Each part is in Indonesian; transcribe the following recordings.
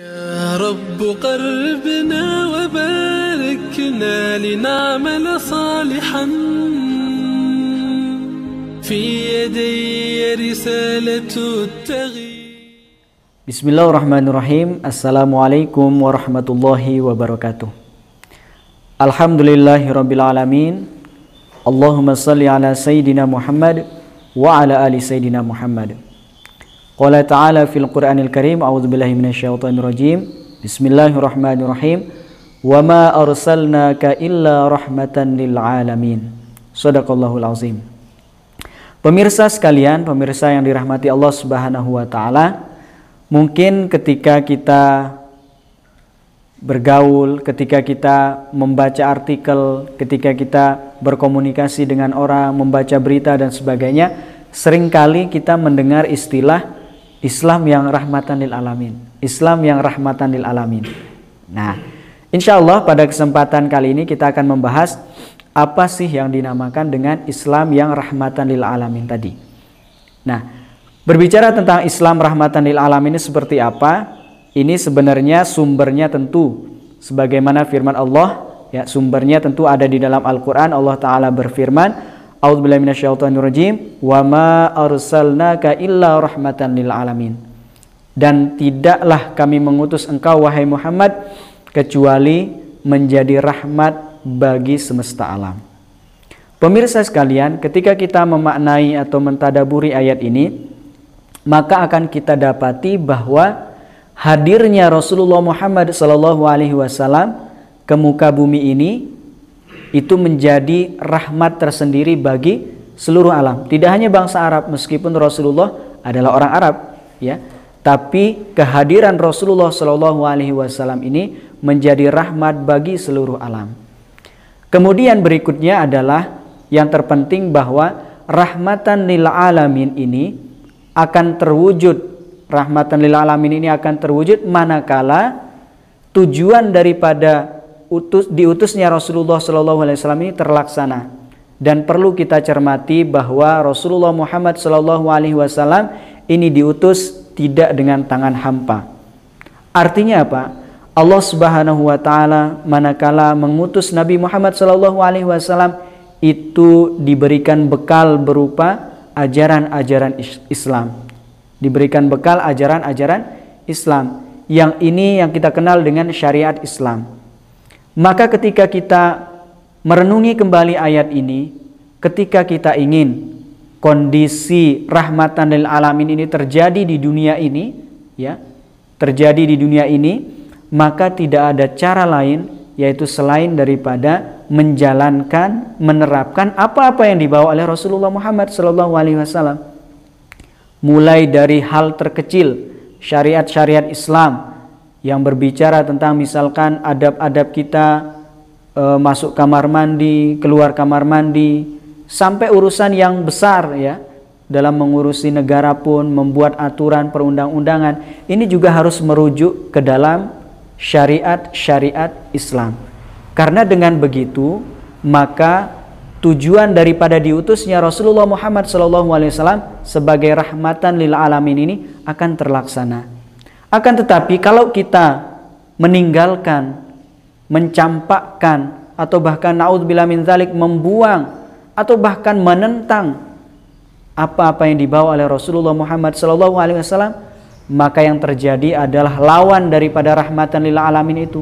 يا رب قربنا وباركنا لنعمل صالحا في يدي رسالة التغيير بسم الله الرحمن الرحيم السلام عليكم ورحمة الله وبركاته الحمد لله رب العالمين اللهم صل على سيدنا محمد وعلى آل سيدنا محمد Qala ta'ala fil Qur'anil Karim A'udzu billahi minasyaitonir rajim. Bismillahirrahmanirrahim. Wa ma arsalnaka illa rahmatan lil alamin. Shadaqallahul azim. Pemirsa sekalian, pemirsa yang dirahmati Allah Subhanahu wa taala, mungkin ketika kita bergaul, ketika kita membaca artikel, ketika kita berkomunikasi dengan orang, membaca berita dan sebagainya, seringkali kita mendengar istilah Islam yang rahmatan lil alamin. Islam yang rahmatan lil alamin. Nah, insya Allah pada kesempatan kali ini kita akan membahas apa sih yang dinamakan dengan Islam yang rahmatan lil alamin tadi. Nah, berbicara tentang Islam rahmatan lil alamin ini seperti apa? Ini sebenarnya sumbernya tentu sebagaimana firman Allah ya sumbernya tentu ada di dalam Al-Qur'an Allah taala berfirman Wa ma arsalnaka illa rahmatan lil alamin. Dan tidaklah kami mengutus engkau wahai Muhammad kecuali menjadi rahmat bagi semesta alam. Pemirsa sekalian, ketika kita memaknai atau mentadaburi ayat ini, maka akan kita dapati bahwa hadirnya Rasulullah Muhammad SAW ke muka bumi ini itu menjadi rahmat tersendiri bagi seluruh alam. Tidak hanya bangsa Arab meskipun Rasulullah adalah orang Arab, ya. Tapi kehadiran Rasulullah Shallallahu alaihi wasallam ini menjadi rahmat bagi seluruh alam. Kemudian berikutnya adalah yang terpenting bahwa rahmatan lil alamin ini akan terwujud rahmatan lil alamin ini akan terwujud manakala tujuan daripada utus diutusnya Rasulullah saw ini terlaksana dan perlu kita cermati bahwa Rasulullah Muhammad saw ini diutus tidak dengan tangan hampa. Artinya apa? Allah Subhanahu wa taala manakala mengutus Nabi Muhammad Shallallahu alaihi wasallam itu diberikan bekal berupa ajaran-ajaran Islam. Diberikan bekal ajaran-ajaran Islam. Yang ini yang kita kenal dengan syariat Islam. Maka ketika kita merenungi kembali ayat ini, ketika kita ingin kondisi rahmatan lil alamin ini terjadi di dunia ini, ya, terjadi di dunia ini, maka tidak ada cara lain yaitu selain daripada menjalankan, menerapkan apa-apa yang dibawa oleh Rasulullah Muhammad SAW, Mulai dari hal terkecil, syariat-syariat Islam, yang berbicara tentang misalkan adab-adab kita e, masuk kamar mandi, keluar kamar mandi, sampai urusan yang besar ya dalam mengurusi negara pun membuat aturan perundang-undangan ini juga harus merujuk ke dalam syariat-syariat Islam. Karena dengan begitu maka tujuan daripada diutusnya Rasulullah Muhammad SAW sebagai rahmatan lil alamin ini akan terlaksana. Akan tetapi kalau kita meninggalkan, mencampakkan, atau bahkan bila min zalik membuang atau bahkan menentang apa-apa yang dibawa oleh Rasulullah Muhammad SAW, maka yang terjadi adalah lawan daripada rahmatan lil alamin itu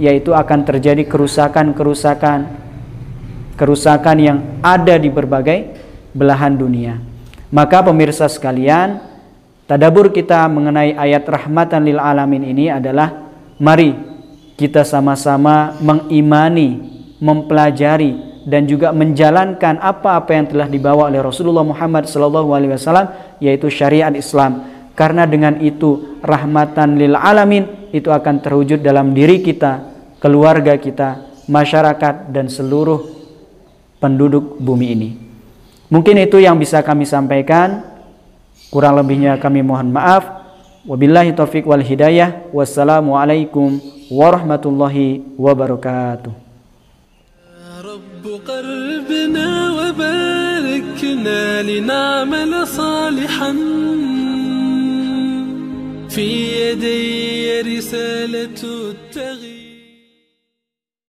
yaitu akan terjadi kerusakan-kerusakan kerusakan yang ada di berbagai belahan dunia maka pemirsa sekalian Tadabur kita mengenai ayat rahmatan lil alamin ini adalah mari kita sama-sama mengimani, mempelajari dan juga menjalankan apa-apa yang telah dibawa oleh Rasulullah Muhammad SAW yaitu syariat Islam. Karena dengan itu rahmatan lil alamin itu akan terwujud dalam diri kita, keluarga kita, masyarakat dan seluruh penduduk bumi ini. Mungkin itu yang bisa kami sampaikan. Kurang lebihnya kami mohon maaf. Wabillahi taufik wal hidayah. Wassalamualaikum warahmatullahi wabarakatuh. وباركنا لنعمل صالحا في يدي رسالة التغيير